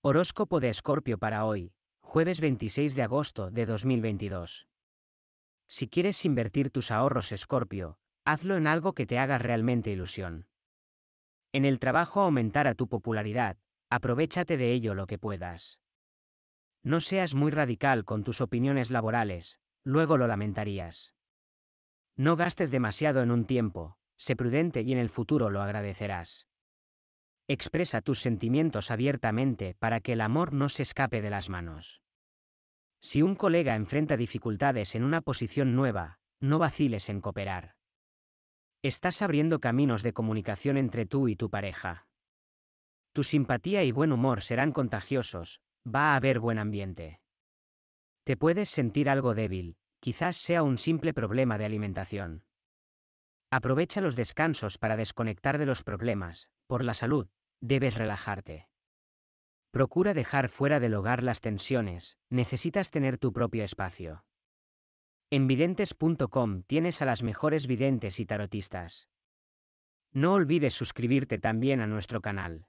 Horóscopo de Escorpio para hoy, jueves 26 de agosto de 2022. Si quieres invertir tus ahorros Escorpio, hazlo en algo que te haga realmente ilusión. En el trabajo aumentará tu popularidad, aprovechate de ello lo que puedas. No seas muy radical con tus opiniones laborales, luego lo lamentarías. No gastes demasiado en un tiempo, sé prudente y en el futuro lo agradecerás. Expresa tus sentimientos abiertamente para que el amor no se escape de las manos. Si un colega enfrenta dificultades en una posición nueva, no vaciles en cooperar. Estás abriendo caminos de comunicación entre tú y tu pareja. Tu simpatía y buen humor serán contagiosos, va a haber buen ambiente. Te puedes sentir algo débil, quizás sea un simple problema de alimentación. Aprovecha los descansos para desconectar de los problemas, por la salud, Debes relajarte. Procura dejar fuera del hogar las tensiones, necesitas tener tu propio espacio. En videntes.com tienes a las mejores videntes y tarotistas. No olvides suscribirte también a nuestro canal.